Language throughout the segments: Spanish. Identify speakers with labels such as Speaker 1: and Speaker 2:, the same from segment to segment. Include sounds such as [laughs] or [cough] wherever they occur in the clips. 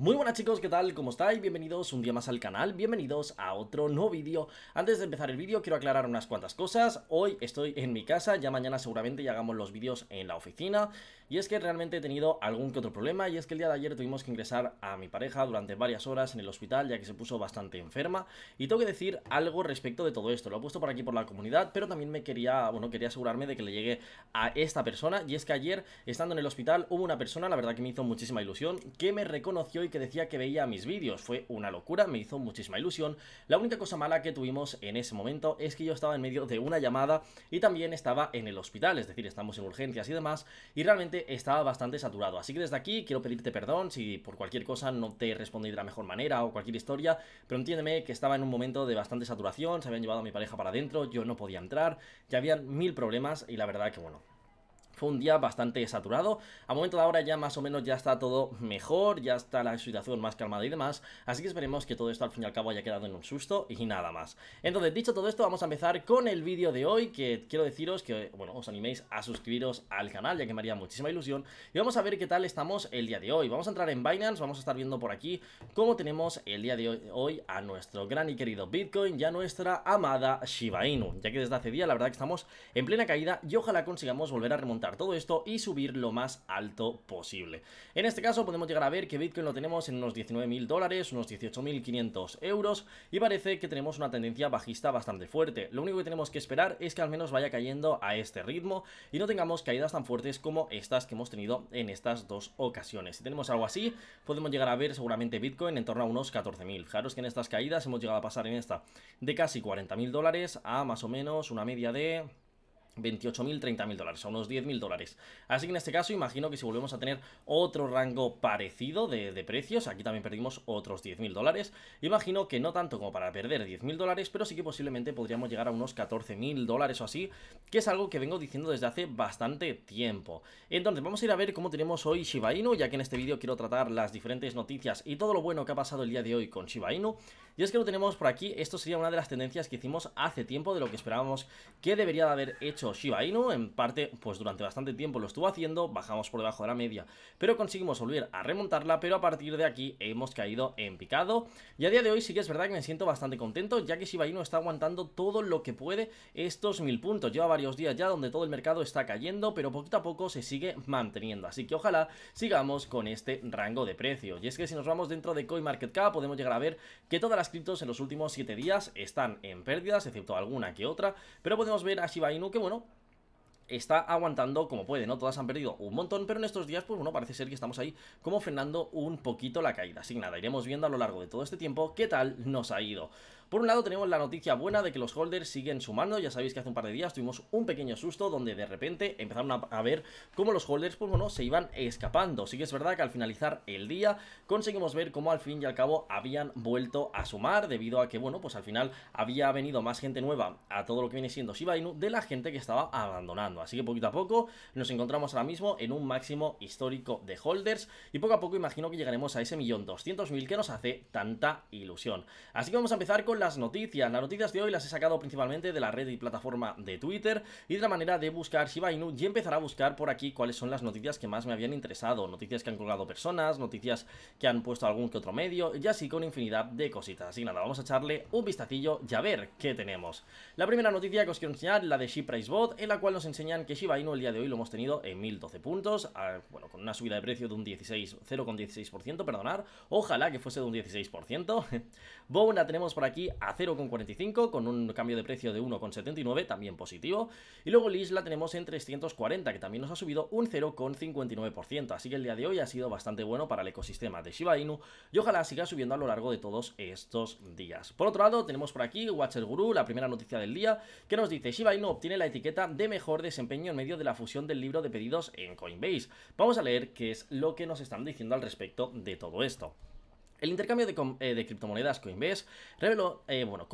Speaker 1: Muy buenas chicos, ¿qué tal? ¿Cómo estáis? Bienvenidos un día más al canal, bienvenidos a otro nuevo vídeo Antes de empezar el vídeo quiero aclarar unas cuantas cosas Hoy estoy en mi casa, ya mañana seguramente ya hagamos los vídeos en la oficina Y es que realmente he tenido algún que otro problema Y es que el día de ayer tuvimos que ingresar a mi pareja durante varias horas en el hospital Ya que se puso bastante enferma Y tengo que decir algo respecto de todo esto Lo he puesto por aquí por la comunidad Pero también me quería, bueno, quería asegurarme de que le llegue a esta persona Y es que ayer, estando en el hospital, hubo una persona, la verdad que me hizo muchísima ilusión Que me reconoció que decía que veía mis vídeos. Fue una locura, me hizo muchísima ilusión. La única cosa mala que tuvimos en ese momento es que yo estaba en medio de una llamada y también estaba en el hospital, es decir, estamos en urgencias y demás, y realmente estaba bastante saturado. Así que desde aquí quiero pedirte perdón si por cualquier cosa no te respondí de la mejor manera o cualquier historia, pero entiéndeme que estaba en un momento de bastante saturación, se habían llevado a mi pareja para adentro, yo no podía entrar, ya habían mil problemas y la verdad que bueno, fue un día bastante saturado. A momento de ahora ya más o menos ya está todo mejor, ya está la situación más calmada y demás. Así que esperemos que todo esto al fin y al cabo haya quedado en un susto y nada más. Entonces, dicho todo esto, vamos a empezar con el vídeo de hoy, que quiero deciros que, bueno, os animéis a suscribiros al canal, ya que me haría muchísima ilusión. Y vamos a ver qué tal estamos el día de hoy. Vamos a entrar en Binance, vamos a estar viendo por aquí cómo tenemos el día de hoy a nuestro gran y querido Bitcoin y a nuestra amada Shiba Inu, ya que desde hace día la verdad que estamos en plena caída y ojalá consigamos volver a remontar todo esto y subir lo más alto posible. En este caso podemos llegar a ver que Bitcoin lo tenemos en unos 19.000 dólares, unos 18.500 euros y parece que tenemos una tendencia bajista bastante fuerte. Lo único que tenemos que esperar es que al menos vaya cayendo a este ritmo y no tengamos caídas tan fuertes como estas que hemos tenido en estas dos ocasiones. Si tenemos algo así, podemos llegar a ver seguramente Bitcoin en torno a unos 14.000. Fijaros que en estas caídas hemos llegado a pasar en esta de casi 40.000 dólares a más o menos una media de 28.000, 30.000 dólares, a unos 10.000 dólares. Así que en este caso imagino que si volvemos a tener otro rango parecido de, precios, aquí también perdimos otros 10.000 dólares, imagino que no tanto como para perder 10.000 dólares, pero sí que posiblemente podríamos llegar a unos 14.000 dólares o así, que es algo que vengo diciendo desde hace bastante tiempo. Entonces vamos a ir a ver cómo tenemos hoy Shiba Inu, ya que en este vídeo quiero tratar las diferentes noticias y todo lo bueno que ha pasado el día de hoy con Shiba Inu. Y es que lo tenemos por aquí, esto sería una de las tendencias que hicimos hace tiempo de lo que esperábamos que debería de haber hecho Shiba Inu, en parte, pues durante bastante tiempo lo estuvo haciendo, bajamos por debajo de la media, pero conseguimos volver a remontarla, pero a partir de aquí hemos caído en picado, y a día de hoy sí que es verdad que me siento bastante contento, ya que Shiba Inu está aguantando todo lo que puede estos mil puntos, lleva varios días ya donde todo el mercado está cayendo, pero poquito a poco se sigue manteniendo, así que ojalá sigamos con este rango de precios, y es que si nos vamos dentro de CoinMarketCap podemos llegar a ver que todas las criptos en los últimos 7 días están en pérdidas, excepto alguna que otra, pero podemos ver a Shiba Inu que bueno, está aguantando como puede, ¿no? Todas han perdido un montón, pero en estos días, pues bueno, parece ser que estamos ahí como frenando un poquito la caída. Así que nada, iremos viendo a lo largo de todo este tiempo qué tal nos ha ido. Por un lado tenemos la noticia buena de que los holders siguen sumando, ya sabéis que hace un par de días tuvimos un pequeño susto donde de repente empezaron a, ver cómo los holders, pues bueno, se iban escapando. Sí que es verdad que al finalizar el día conseguimos ver cómo al fin y al cabo habían vuelto a sumar debido a que, bueno, pues al final había venido más gente nueva a todo lo que viene siendo Shiba Inu de la gente que estaba abandonando. Así que poquito a poco nos encontramos ahora mismo en un máximo histórico de holders y poco a poco imagino que llegaremos a ese millón doscientos mil que nos hace tanta ilusión. Así que vamos a empezar con las noticias. Las noticias de hoy las he sacado principalmente de la red y plataforma de Twitter y de la manera de buscar Shiba Inu y empezar a buscar por aquí cuáles son las noticias que más me habían interesado. Noticias que han colgado personas, noticias que han puesto algún que otro medio y así con infinidad de cositas. Así que nada, vamos a echarle un vistacillo y a ver qué tenemos. La primera noticia que os quiero enseñar, la de ShipRicebot, en la cual nos enseñan que Shiba Inu el día de hoy lo hemos tenido en 1012 puntos, ah, bueno, con una subida de precio de un 16, 0,16%, perdonar, ojalá que fuese de un 16%. [laughs] Bow la tenemos por aquí a 0,45 con un cambio de precio de 1,79, también positivo. Y luego Liz la tenemos en 340, que también nos ha subido un 0,59%. Así que el día de hoy ha sido bastante bueno para el ecosistema de Shiba Inu y ojalá siga subiendo a lo largo de todos estos días. Por otro lado, tenemos por aquí Watcher Guru, la primera noticia del día, que nos dice Shiba Inu obtiene la etiqueta de mejor desempeño en medio de la fusión del libro de pedidos en Coinbase. Vamos a leer qué es lo que nos están diciendo al respecto de todo esto. El intercambio eh, de, criptomonedas Coinbase reveló, eh, bueno,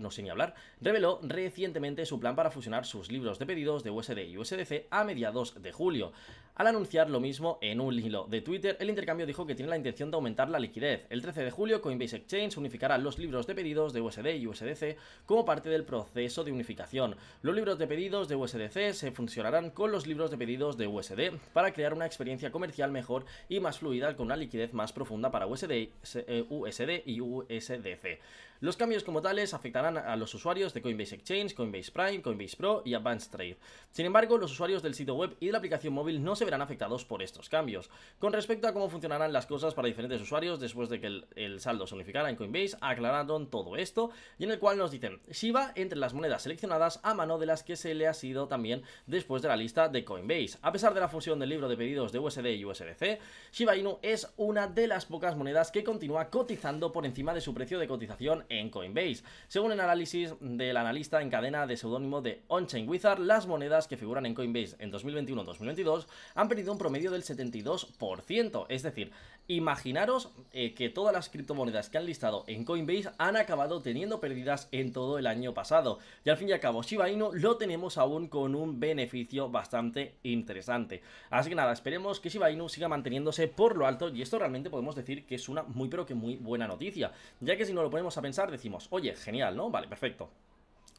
Speaker 1: no sé ni hablar, reveló recientemente su plan para fusionar sus libros de pedidos de USD y USDC a mediados de julio. Al anunciar lo mismo en un hilo de Twitter, el intercambio dijo que tiene la intención de aumentar la liquidez. El 13 de julio, Coinbase Exchange unificará los libros de pedidos de USD y USDC como parte del proceso de unificación. Los libros de pedidos de USDC se funcionarán con los libros de pedidos de USD para crear una experiencia comercial mejor y más fluida con una liquidez más profunda para USD, eh, USD y USDC. Los cambios como tales afectarán a los usuarios de Coinbase Exchange, Coinbase Prime, Coinbase Pro y Advanced Trade. Sin embargo, los usuarios del sitio web y de la aplicación móvil no se verán afectados por estos cambios. Con respecto a cómo funcionarán las cosas para diferentes usuarios después de que el, saldo se unificara en Coinbase, aclararon todo esto y en el cual nos dicen Shiba entre las monedas seleccionadas a mano de las que se le ha sido también después de la lista de Coinbase. A pesar de la fusión del libro de pedidos de USD y USDC, Shiba Inu es una de las pocas monedas que continúa cotizando por encima de su precio de cotización en Coinbase. Según el análisis del analista en cadena de seudónimo de Onchain Wizard, las monedas que figuran en Coinbase en 2021-2022 han perdido un promedio del 72%, es decir, Imaginaros eh, que todas las criptomonedas que han listado en Coinbase han acabado teniendo pérdidas en todo el año pasado. Y al fin y al cabo, Shiba Inu lo tenemos aún con un beneficio bastante interesante. Así que nada, esperemos que Shiba Inu siga manteniéndose por lo alto y esto realmente podemos decir que es una muy pero que muy buena noticia. Ya que si no lo ponemos a pensar decimos, oye, genial, ¿no? Vale, perfecto.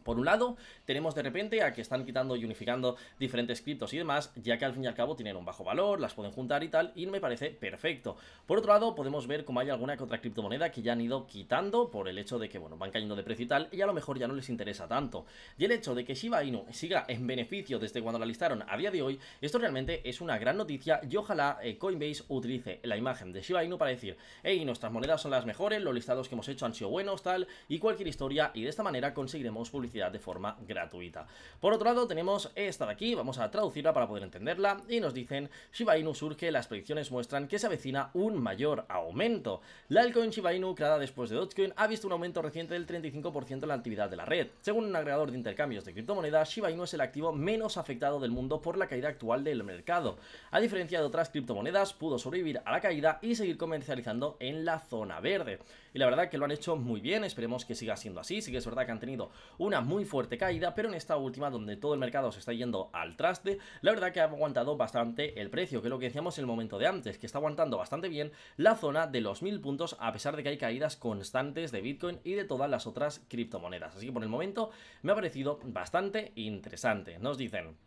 Speaker 1: Por un lado, tenemos de repente a que están quitando y unificando diferentes criptos y demás, ya que al fin y al cabo tienen un bajo valor, las pueden juntar y tal, y me parece perfecto. Por otro lado, podemos ver como hay alguna que otra criptomoneda que ya han ido quitando por el hecho de que, bueno, van cayendo de precio y tal, y a lo mejor ya no les interesa tanto. Y el hecho de que Shiba Inu siga en beneficio desde cuando la listaron a día de hoy, esto realmente es una gran noticia y ojalá eh, Coinbase utilice la imagen de Shiba Inu para decir, hey, nuestras monedas son las mejores, los listados que hemos hecho han sido buenos, tal, y cualquier historia, y de esta manera conseguiremos publicidad de forma gratuita. Por otro lado, tenemos esta de aquí, vamos a traducirla para poder entenderla, y nos dicen, Shiba Inu surge, las predicciones muestran que se avecina un mayor aumento. La altcoin Shiba Inu, creada después de Dogecoin, ha visto un aumento reciente del 35% en la actividad de la red. Según un agregador de intercambios de criptomonedas, Shiba Inu es el activo menos afectado del mundo por la caída actual del mercado. A diferencia de otras criptomonedas, pudo sobrevivir a la caída y seguir comercializando en la zona verde. Y la verdad que lo han hecho muy bien, esperemos que siga siendo así. Sí que es verdad que han tenido una muy fuerte caída, pero en esta última, donde todo el mercado se está yendo al traste, la verdad que ha aguantado bastante el precio, que es lo que decíamos en el momento de antes, que está aguantando bastante bien la zona de los mil puntos, a pesar de que hay caídas constantes de Bitcoin y de todas las otras criptomonedas. Así que por el momento me ha parecido bastante interesante. Nos dicen...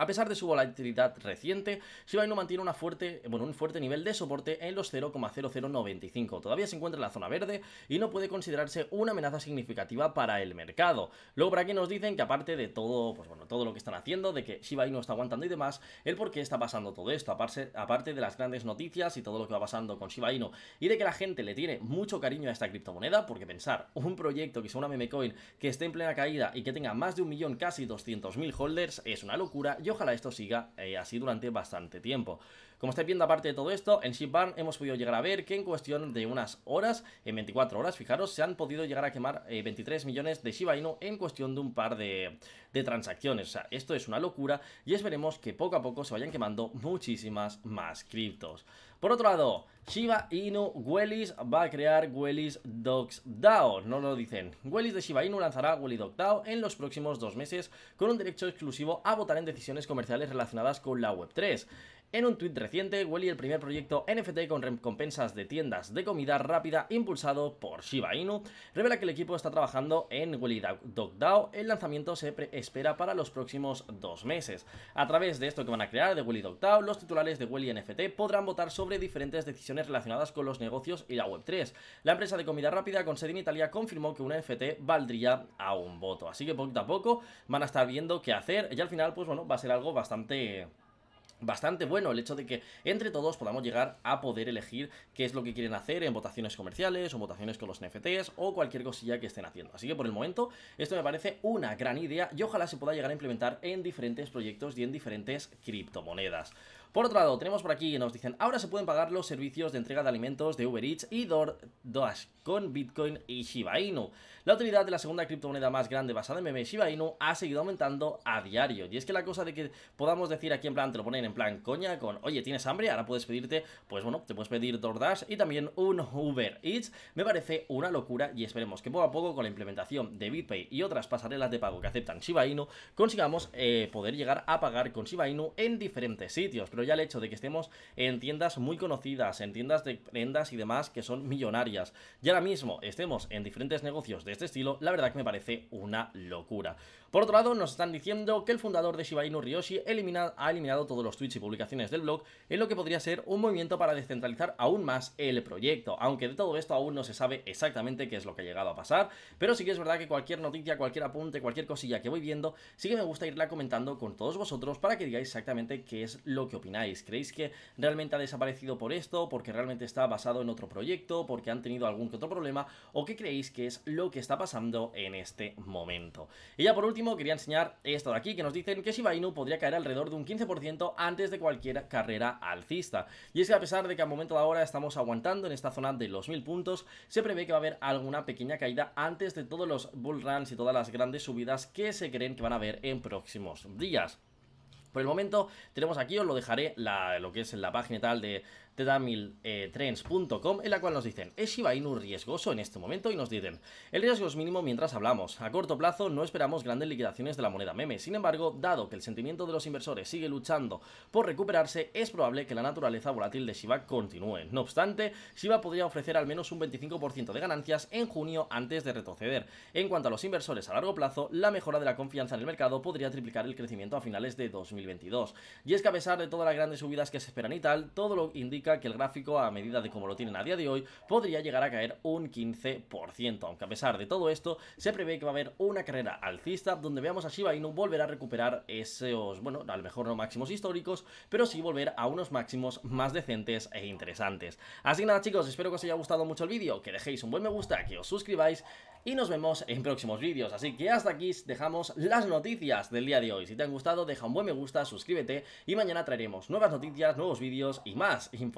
Speaker 1: A pesar de su volatilidad reciente, Shiba Inu mantiene fuerte, un fuerte nivel de soporte en los 0,0095. Todavía se encuentra en la zona verde y no puede considerarse una amenaza significativa para el mercado. Luego para aquí nos dicen que aparte de todo, pues bueno, todo lo que están haciendo, de que Shiba Inu está aguantando y demás, el por qué está pasando todo esto, aparte, de las grandes noticias y todo lo que va pasando con Shiba Inu y de que la gente le tiene mucho cariño a esta criptomoneda, porque pensar, un proyecto que sea una memecoin que esté en plena caída y que tenga más de un millón, casi mil holders, es una locura y ojalá esto siga eh, así durante bastante tiempo. Como estáis viendo, aparte de todo esto, en ShipBarn hemos podido llegar a ver que en cuestión de unas horas, en 24 horas, fijaros, se han podido llegar a quemar 23 eh, millones de Shiba Inu en cuestión de un par de, de transacciones. O sea, esto es una locura y esperemos que poco a poco se vayan quemando muchísimas más criptos. Por otro lado, Shiba Inu Wellis va a crear Wellis Docs DAO, no lo dicen. Wellis de Shiba Inu lanzará Wellis Docs DAO en los próximos dos meses con un derecho exclusivo a votar en decisiones comerciales relacionadas con la Web3. En un tuit reciente, Welly, el primer proyecto NFT con recompensas de tiendas de comida rápida impulsado por Shiba Inu, revela que el equipo está trabajando en Welly DAO. El lanzamiento se espera para los próximos dos meses. A través de esto que van a crear de Welly DAO, los titulares de Welly NFT podrán votar sobre diferentes decisiones relacionadas con los negocios y la Web3. La empresa de comida rápida con sede en Italia confirmó que un NFT valdría a un voto. Así que poco a poco van a estar viendo qué hacer y al final, pues bueno, va a ser algo bastante bastante bueno el hecho de que entre todos podamos llegar a poder elegir qué es lo que quieren hacer en votaciones comerciales o votaciones con los NFTs o cualquier cosilla que estén haciendo. Así que por el momento esto me parece una gran idea y ojalá se pueda llegar a implementar en diferentes proyectos y en diferentes criptomonedas. Por otro lado, tenemos por aquí, y nos dicen, ahora se pueden pagar los servicios de entrega de alimentos de Uber Eats y DoorDash con Bitcoin y Shiba Inu. La utilidad de la segunda criptomoneda más grande basada en meme Shiba Inu ha seguido aumentando a diario. Y es que la cosa de que podamos decir aquí en plan, te lo ponen en plan coña con, oye, ¿tienes hambre? Ahora puedes pedirte, pues bueno, te puedes pedir DoorDash y también un Uber Eats. Me parece una locura y esperemos que poco a poco con la implementación de BitPay y otras pasarelas de pago que aceptan Shiba Inu, consigamos eh, poder llegar a pagar con Shiba Inu en diferentes sitios pero ya el hecho de que estemos en tiendas muy conocidas, en tiendas de prendas y demás que son millonarias, y ahora mismo estemos en diferentes negocios de este estilo, la verdad que me parece una locura. Por otro lado, nos están diciendo que el fundador de Shiba Inu Ryoshi ha eliminado todos los tweets y publicaciones del blog, en lo que podría ser un movimiento para descentralizar aún más el proyecto, aunque de todo esto aún no se sabe exactamente qué es lo que ha llegado a pasar, pero sí que es verdad que cualquier noticia, cualquier apunte, cualquier cosilla que voy viendo, sí que me gusta irla comentando con todos vosotros para que digáis exactamente qué es lo que opináis ¿Creéis que realmente ha desaparecido por esto? ¿Porque realmente está basado en otro proyecto? ¿Porque han tenido algún que otro problema? ¿O qué creéis que es lo que está pasando en este momento? Y ya por último quería enseñar esto de aquí, que nos dicen que Shiba Inu podría caer alrededor de un 15% antes de cualquier carrera alcista. Y es que a pesar de que al momento de ahora estamos aguantando en esta zona de los 1000 puntos, se prevé que va a haber alguna pequeña caída antes de todos los bull runs y todas las grandes subidas que se creen que van a haber en próximos días el momento tenemos aquí, os lo dejaré lo que es en la página y tal de, tedamiltrends.com en la cual nos dicen, ¿es Shiba Inu riesgoso en este momento? Y nos dicen, el riesgo es mínimo mientras hablamos. A corto plazo no esperamos grandes liquidaciones de la moneda meme. Sin embargo, dado que el sentimiento de los inversores sigue luchando por recuperarse, es probable que la naturaleza volátil de Shiba continúe. No obstante, Shiba podría ofrecer al menos un 25% de ganancias en junio antes de retroceder. En cuanto a los inversores a largo plazo, la mejora de la confianza en el mercado podría triplicar el crecimiento a finales de 2022. Y es que a pesar de todas las grandes subidas que se esperan y tal, todo lo indica que el gráfico, a medida de como lo tienen a día de hoy, podría llegar a caer un 15%. Aunque a pesar de todo esto, se prevé que va a haber una carrera alcista donde veamos a Shiba Inu volver a recuperar esos, bueno, a lo mejor no máximos históricos, pero sí volver a unos máximos más decentes e interesantes. Así que nada chicos, espero que os haya gustado mucho el vídeo, que dejéis un buen me gusta, que os suscribáis y nos vemos en próximos vídeos. Así que hasta aquí dejamos las noticias del día de hoy. Si te han gustado, deja un buen me gusta, suscríbete y mañana traeremos nuevas noticias, nuevos vídeos y más información